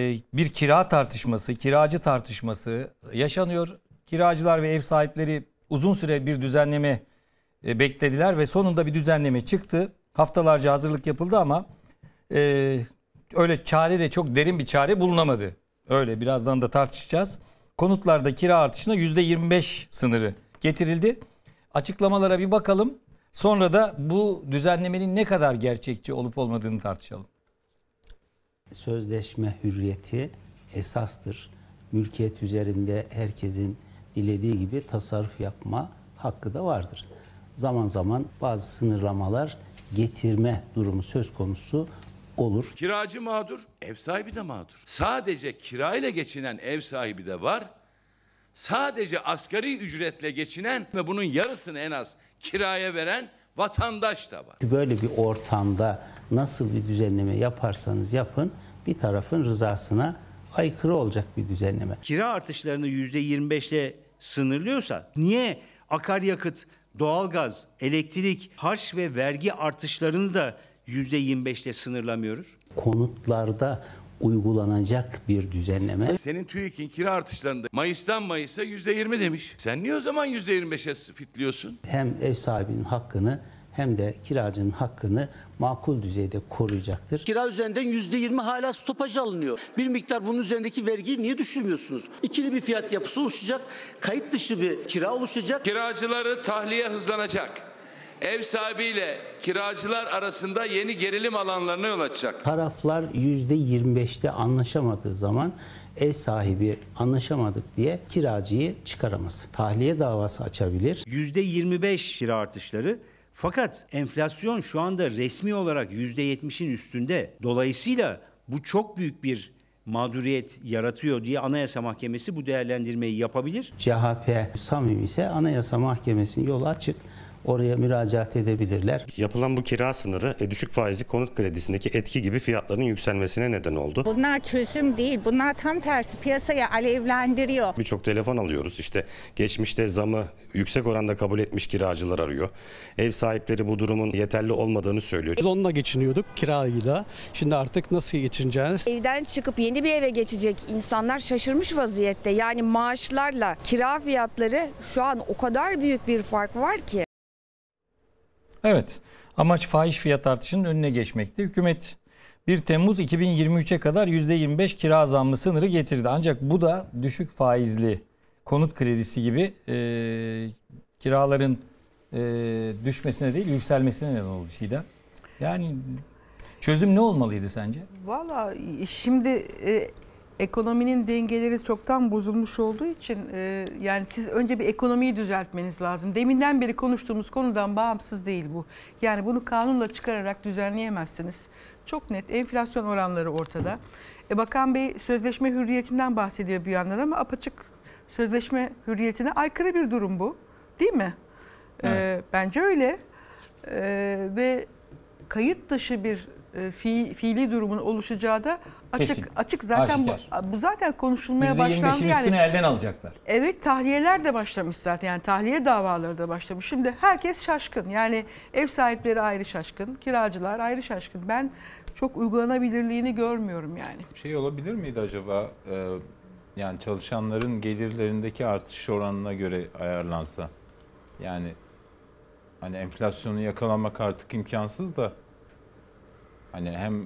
E, bir kira tartışması, kiracı tartışması yaşanıyor. Kiracılar ve ev sahipleri uzun süre bir düzenleme e, beklediler ve sonunda bir düzenleme çıktı. Haftalarca hazırlık yapıldı ama e, öyle çare de çok derin bir çare bulunamadı. Öyle birazdan da tartışacağız. Konutlarda kira artışına %25 sınırı getirildi. Açıklamalara bir bakalım. Sonra da bu düzenlemenin ne kadar gerçekçi olup olmadığını tartışalım sözleşme hürriyeti esastır. Mülkiyet üzerinde herkesin dilediği gibi tasarruf yapma hakkı da vardır. Zaman zaman bazı sınırlamalar getirme durumu söz konusu olur. Kiracı mağdur, ev sahibi de mağdur. Sadece kirayla geçinen ev sahibi de var. Sadece asgari ücretle geçinen ve bunun yarısını en az kiraya veren vatandaş da var. Böyle bir ortamda nasıl bir düzenleme yaparsanız yapın bir tarafın rızasına aykırı olacak bir düzenleme. Kira artışlarını %25'le sınırlıyorsa niye akaryakıt, doğalgaz, elektrik, harç ve vergi artışlarını da %25'le sınırlamıyoruz? Konutlarda uygulanacak bir düzenleme. Senin TÜİK'in kira artışlarında Mayıs'tan Mayıs'a %20 demiş. Sen niye o zaman %25'e fitliyorsun? Hem ev sahibinin hakkını hem de kiracının hakkını makul düzeyde koruyacaktır. Kira üzerinden %20 hala stopaj alınıyor. Bir miktar bunun üzerindeki vergiyi niye düşürmüyorsunuz? İkili bir fiyat yapısı oluşacak, kayıt dışı bir kira oluşacak. Kiracıları tahliye hızlanacak ev sahibiyle kiracılar arasında yeni gerilim alanlarına yol açacak. Taraflar %25'te anlaşamadığı zaman ev sahibi anlaşamadık diye kiracıyı çıkaramaz. Tahliye davası açabilir. %25 kira artışları fakat enflasyon şu anda resmi olarak %70'in üstünde. Dolayısıyla bu çok büyük bir mağduriyet yaratıyor diye Anayasa Mahkemesi bu değerlendirmeyi yapabilir. CHP samimi ise Anayasa Mahkemesi'nin yolu açık oraya müracaat edebilirler. Yapılan bu kira sınırı e, düşük faizli konut kredisindeki etki gibi fiyatların yükselmesine neden oldu. Bunlar çözüm değil. Bunlar tam tersi piyasaya alevlendiriyor. Birçok telefon alıyoruz. İşte geçmişte zamı yüksek oranda kabul etmiş kiracılar arıyor. Ev sahipleri bu durumun yeterli olmadığını söylüyor. Biz onunla geçiniyorduk kirayla. Şimdi artık nasıl geçineceğiz? Evden çıkıp yeni bir eve geçecek insanlar şaşırmış vaziyette. Yani maaşlarla kira fiyatları şu an o kadar büyük bir fark var ki. Evet. Amaç fahiş fiyat artışının önüne geçmekti. Hükümet 1 Temmuz 2023'e kadar %25 kira zammı sınırı getirdi. Ancak bu da düşük faizli konut kredisi gibi e, kiraların e, düşmesine değil yükselmesine neden oldu Şida. Yani çözüm ne olmalıydı sence? Valla e, şimdi e, ekonominin dengeleri çoktan bozulmuş olduğu için e, yani siz önce bir ekonomiyi düzeltmeniz lazım. Deminden beri konuştuğumuz konudan bağımsız değil bu. Yani bunu kanunla çıkararak düzenleyemezsiniz. Çok net enflasyon oranları ortada. E, Bakan Bey sözleşme hürriyetinden bahsediyor bir yandan ama apaçık sözleşme hürriyetine aykırı bir durum bu. Değil mi? E, evet. E, bence öyle. E, ve kayıt dışı bir e, fi, fiili durumun oluşacağı da açık Kesin. açık zaten bu, bu zaten konuşulmaya başlandı yani. elden alacaklar. Evet tahliyeler de başlamış zaten. Yani tahliye davaları da başlamış. Şimdi herkes şaşkın. Yani ev sahipleri ayrı şaşkın, kiracılar ayrı şaşkın. Ben çok uygulanabilirliğini görmüyorum yani. Şey olabilir miydi acaba? Ee, yani çalışanların gelirlerindeki artış oranına göre ayarlansa. Yani hani enflasyonu yakalamak artık imkansız da Hani hem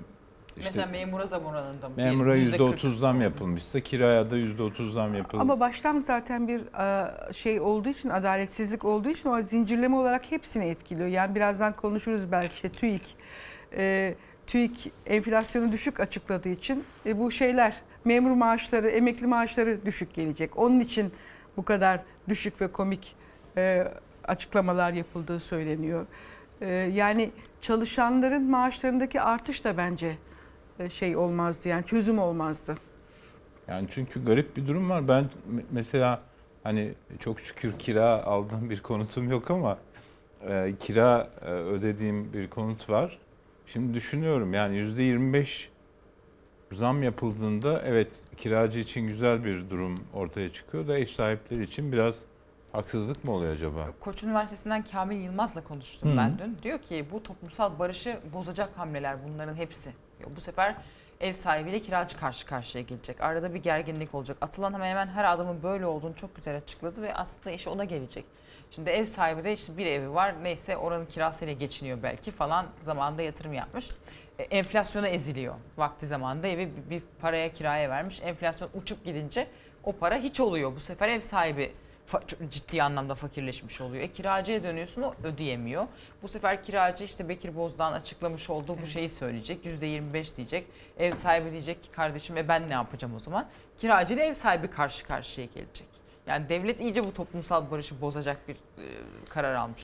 işte Mesela memura zam oranında mı? Memura %30 zam yapılmışsa kiraya da %30 zam yapılmış. Ama baştan zaten bir e, şey olduğu için, adaletsizlik olduğu için o zincirleme olarak hepsini etkiliyor. Yani birazdan konuşuruz belki işte TÜİK. E, TÜİK enflasyonu düşük açıkladığı için e, bu şeyler, memur maaşları, emekli maaşları düşük gelecek. Onun için bu kadar düşük ve komik açıklamalar yapıldığı söyleniyor. Ee, yani çalışanların maaşlarındaki artış da bence e, şey olmazdı yani çözüm olmazdı. Yani çünkü garip bir durum var. Ben mesela hani çok şükür kira aldığım bir konutum yok ama e, kira e, ödediğim bir konut var. Şimdi düşünüyorum yani yüzde 25 zam yapıldığında evet kiracı için güzel bir durum ortaya çıkıyor da ev sahipleri için biraz Haksızlık mı oluyor acaba? Koç Üniversitesi'nden Kamil Yılmaz'la konuştum Hı. ben dün. Diyor ki bu toplumsal barışı bozacak hamleler bunların hepsi. Bu sefer ev sahibiyle kiracı karşı karşıya gelecek. Arada bir gerginlik olacak. Atılan hemen hemen her adamın böyle olduğunu çok güzel açıkladı ve aslında işi ona gelecek. Şimdi ev sahibi de işte bir evi var neyse oranın kirasıyla geçiniyor belki falan zamanında yatırım yapmış. E, enflasyona eziliyor. Vakti zamanında evi bir paraya kiraya vermiş. Enflasyon uçup gidince o para hiç oluyor. Bu sefer ev sahibi ciddi anlamda fakirleşmiş oluyor. E kiracıya dönüyorsun o ödeyemiyor. Bu sefer kiracı işte Bekir Bozdağ'ın açıklamış olduğu bu şeyi söyleyecek. yüzde %25 diyecek. Ev sahibi diyecek ki kardeşim e ben ne yapacağım o zaman? Kiracı ile ev sahibi karşı karşıya gelecek. Yani devlet iyice bu toplumsal barışı bozacak bir e, karar almış.